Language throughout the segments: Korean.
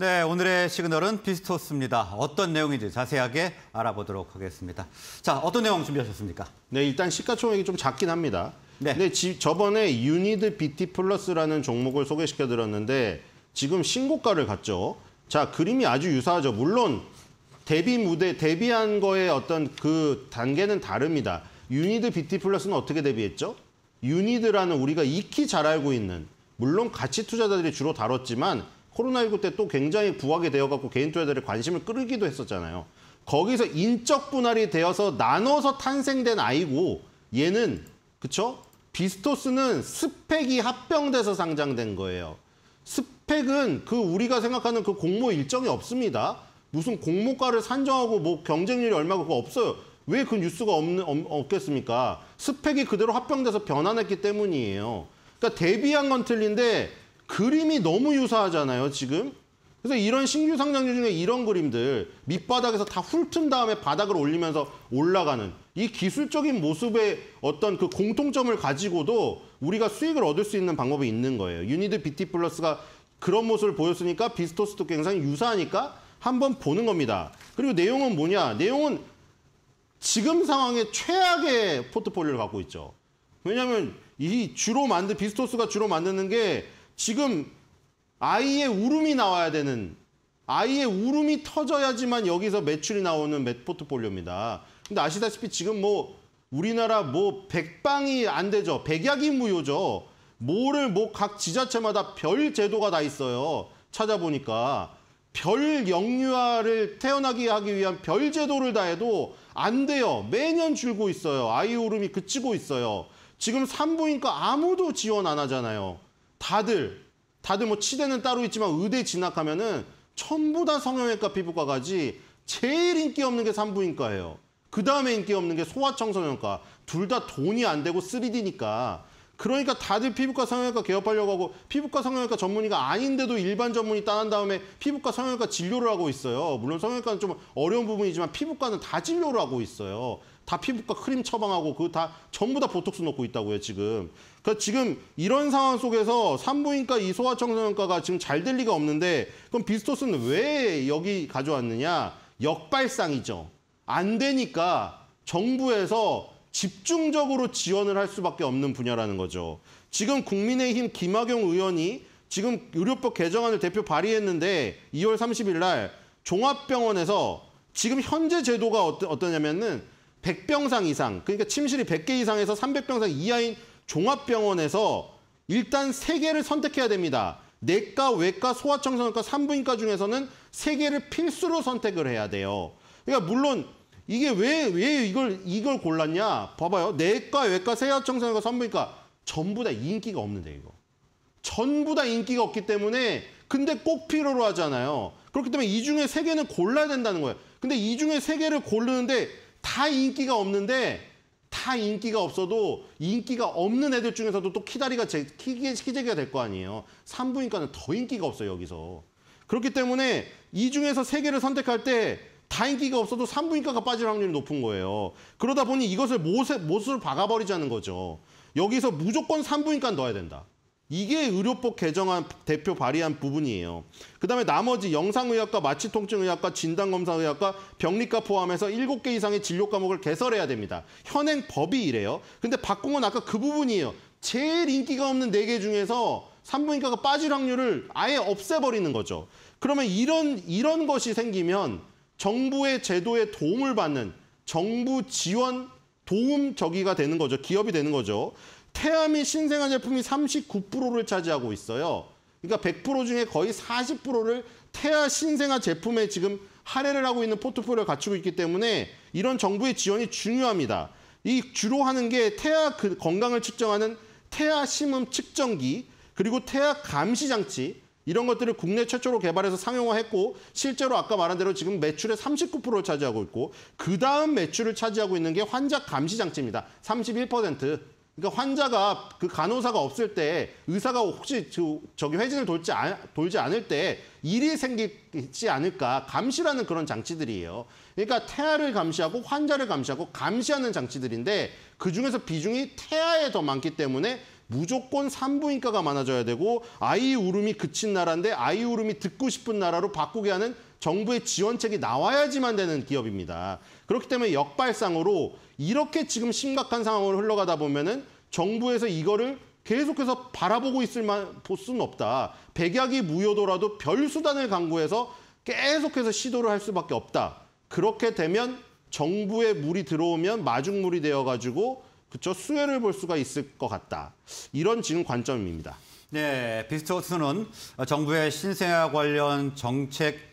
네, 오늘의 시그널은 비스토스입니다. 어떤 내용인지 자세하게 알아보도록 하겠습니다. 자, 어떤 내용 준비하셨습니까? 네, 일단 시가총액이 좀 작긴 합니다. 네. 근데 지, 저번에 유니드 BT 플러스라는 종목을 소개시켜 드렸는데 지금 신고가를 갔죠. 자, 그림이 아주 유사하죠. 물론 데뷔 무대 데뷔한 거의 어떤 그 단계는 다릅니다. 유니드 BT 플러스는 어떻게 데뷔했죠 유니드라는 우리가 익히 잘 알고 있는 물론 가치 투자자들이 주로 다뤘지만 코로나19 때 또 굉장히 부각이 되어갖고 개인 투자자들의 관심을 끌기도 했었잖아요. 거기서 인적 분할이 되어서 나눠서 탄생된 아이고 얘는 그쵸? 비스토스는 스펙이 합병돼서 상장된 거예요. 스펙은 그 우리가 생각하는 그 공모 일정이 없습니다. 무슨 공모가를 산정하고 뭐 경쟁률이 얼마고 그거 없어요. 왜 그 뉴스가 없는, 없, 겠습니까 스펙이 그대로 합병돼서 변환했기 때문이에요. 그러니까 대비한 건 틀린데 그림이 너무 유사하잖아요, 지금. 그래서 이런 신규 상장주 중에 이런 그림들 밑바닥에서 다 훑은 다음에 바닥을 올리면서 올라가는 이 기술적인 모습의 어떤 그 공통점을 가지고도 우리가 수익을 얻을 수 있는 방법이 있는 거예요. 유니드 BT 플러스가 그런 모습을 보였으니까 비스토스도 굉장히 유사하니까 한번 보는 겁니다. 그리고 내용은 뭐냐? 내용은 지금 상황에 최악의 포트폴리오를 갖고 있죠. 왜냐하면 이 주로 만든 비스토스가 주로 만드는 게 지금 아이의 울음이 나와야 되는 아이의 울음이 터져야지만 여기서 매출이 나오는 맷 포트폴리오입니다. 근데 아시다시피 지금 뭐 우리나라 뭐 백방이 안 되죠. 백약이 무효죠. 뭐를 뭐 각 지자체마다 별 제도가 다 있어요. 찾아보니까 별 영유아를 태어나게 하기 위한 별 제도를 다 해도 안 돼요. 매년 줄고 있어요. 아이 울음이 그치고 있어요. 지금 산부인과 아무도 지원 안 하잖아요. 다들 다들 뭐 치대는 따로 있지만 의대 진학하면은 전부 다 성형외과 피부과 가지 제일 인기 없는 게 산부인과예요. 그 다음에 인기 없는 게 소아청소년과. 둘 다 돈이 안 되고 3D니까 그러니까 다들 피부과 성형외과 개업하려고 하고 피부과 성형외과 전문의가 아닌데도 일반 전문의 따난 다음에 피부과 성형외과 진료를 하고 있어요. 물론 성형외과는 좀 어려운 부분이지만 피부과는 다 진료를 하고 있어요. 다 피부과 크림 처방하고 그 다 전부 다 보톡스 넣고 있다고요 지금. 그러니까 지금 이런 상황 속에서 산부인과 이 소아청소년과가 지금 잘 될 리가 없는데 그럼 비스토스는 왜 여기 가져왔느냐? 역발상이죠. 안 되니까 정부에서 집중적으로 지원을 할 수밖에 없는 분야라는 거죠. 지금 국민의힘 김학용 의원이 지금 의료법 개정안을 대표 발의했는데 2월 30일 날 종합병원에서 지금 현재 제도가 어떠, 어떠냐면은 100병상 이상, 그러니까 침실이 100개 이상에서 300병상 이하인 종합병원에서 일단 3개를 선택해야 됩니다. 내과, 외과, 소아청소년과 산부인과 중에서는 3개를 필수로 선택을 해야 돼요. 그러니까 물론 이게 왜, 왜 이걸, 이걸 골랐냐? 봐봐요. 내과, 외과, 세아청소년과 산부인과 전부 다 인기가 없는데, 이거. 전부 다 인기가 없기 때문에 근데 꼭 필요로 하잖아요. 그렇기 때문에 이 중에 세 개는 골라야 된다는 거예요. 근데 이 중에 세 개를 고르는데 다 인기가 없는데 다 인기가 없어도 인기가 없는 애들 중에서도 또 키다리가 제, 키, 키재기가 될 거 아니에요. 산부인과는 더 인기가 없어요, 여기서. 그렇기 때문에 이 중에서 세 개를 선택할 때다 인기가 없어도 산부인과가 빠질 확률이 높은 거예요. 그러다 보니 이것을 못에, 못으로 박아버리자는 거죠. 여기서 무조건 산부인과 넣어야 된다. 이게 의료법 개정안 대표 발의한 부분이에요. 그다음에 나머지 영상의학과, 마취통증의학과, 진단검사의학과, 병리과 포함해서 7개 이상의 진료 과목을 개설해야 됩니다. 현행 법이 이래요. 근데 바꾼 건 아까 그 부분이에요. 제일 인기가 없는 4개 중에서 산부인과가 빠질 확률을 아예 없애버리는 거죠. 그러면 이런 이런 것이 생기면 정부의 제도에 도움을 받는 정부 지원 도움 저기가 되는 거죠. 기업이 되는 거죠. 태아및 신생아 제품이 39%를 차지하고 있어요. 그러니까 100% 중에 거의 40%를 태아 신생아 제품에 지금 할애를 하고 있는 포트폴리오를 갖추고 있기 때문에 이런 정부의 지원이 중요합니다. 이 주로 하는 게 태아 그 건강을 측정하는 태아 심음 측정기 그리고 태아 감시 장치 이런 것들을 국내 최초로 개발해서 상용화했고 실제로 아까 말한 대로 지금 매출의 39%를 차지하고 있고 그 다음 매출을 차지하고 있는 게 환자 감시 장치입니다. 31%. 그러니까 환자가 그 간호사가 없을 때 의사가 혹시 저, 저기 회진을 돌지, 아, 돌지 않을 때 일이 생기지 않을까 감시라는 그런 장치들이에요. 그러니까 태아를 감시하고 환자를 감시하고 감시하는 장치들인데 그중에서 비중이 태아에 더 많기 때문에 무조건 산부인과가 많아져야 되고 아이 울음이 그친 나라인데 아이 울음이 듣고 싶은 나라로 바꾸게 하는 정부의 지원책이 나와야지만 되는 기업입니다. 그렇기 때문에 역발상으로 이렇게 지금 심각한 상황으로 흘러가다 보면은 정부에서 이거를 계속해서 바라보고 있을 만, 볼 수는 없다. 백약이 무효더라도 별 수단을 강구해서 계속해서 시도를 할 수밖에 없다. 그렇게 되면 정부의 물이 들어오면 마중물이 되어가지고 그쵸 수혜를 볼 수가 있을 것 같다. 이런 지금 관점입니다. 네, 비스트워트는 정부의 신생아 관련 정책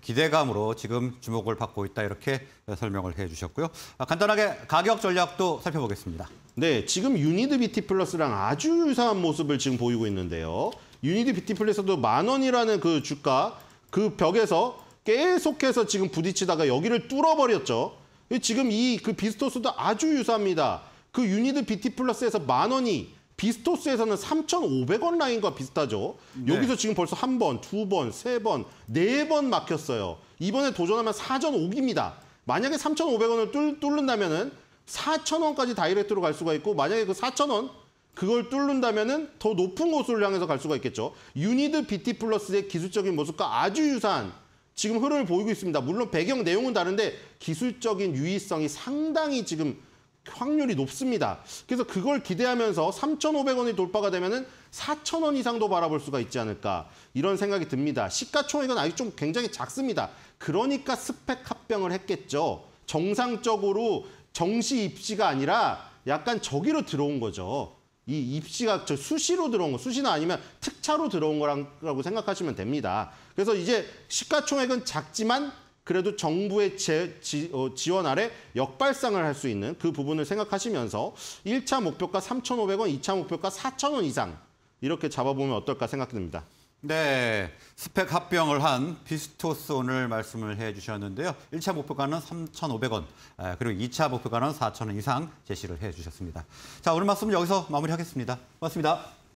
기대감으로 지금 주목을 받고 있다 이렇게 설명을 해주셨고요. 아, 간단하게 가격 전략도 살펴보겠습니다. 네, 지금 유니드 비티 플러스랑 아주 유사한 모습을 지금 보이고 있는데요. 유니드 비티 플러스도 만 원이라는 그 주가 그 벽에서 계속해서 지금 부딪히다가 여기를 뚫어버렸죠. 지금 이 그 비스토스도 아주 유사합니다. 그 유니드 BT 플러스에서 만 원이 비스토스에서는 3,500원 라인과 비슷하죠. 네. 여기서 지금 벌써 한 번, 두 번, 세 번, 네 번 막혔어요. 이번에 도전하면 4전 5기입니다. 만약에 3,500원을 뚫, 는다면은 4,000원까지 다이렉트로 갈 수가 있고 만약에 그 4,000원 그걸 뚫는다면 더 높은 곳을 향해서 갈 수가 있겠죠. 유니드 BT 플러스의 기술적인 모습과 아주 유사한 지금 흐름을 보이고 있습니다. 물론 배경 내용은 다른데 기술적인 유의성이 상당히 지금 확률이 높습니다. 그래서 그걸 기대하면서 3,500원이 돌파가 되면은 4,000원 이상도 바라볼 수가 있지 않을까 이런 생각이 듭니다. 시가총액은 아직 좀 굉장히 작습니다. 그러니까 스펙 합병을 했겠죠. 정상적으로 정시 입시가 아니라 약간 저기로 들어온 거죠. 이 입시가 저 수시로 들어온 거, 수시나 아니면 특차로 들어온 거라고 생각하시면 됩니다. 그래서 이제 시가총액은 작지만 그래도 정부의 제, 지, 어, 지원 아래 역발상을 할 수 있는 그 부분을 생각하시면서 1차 목표가 3,500원, 2차 목표가 4,000원 이상 이렇게 잡아보면 어떨까 생각됩니다. 네, 스펙 합병을 한 비스토스 오늘 말씀을 해주셨는데요. 1차 목표가는 3,500원, 그리고 2차 목표가는 4,000원 이상 제시를 해주셨습니다. 자, 오늘 말씀 은 여기서 마무리하겠습니다. 고맙습니다.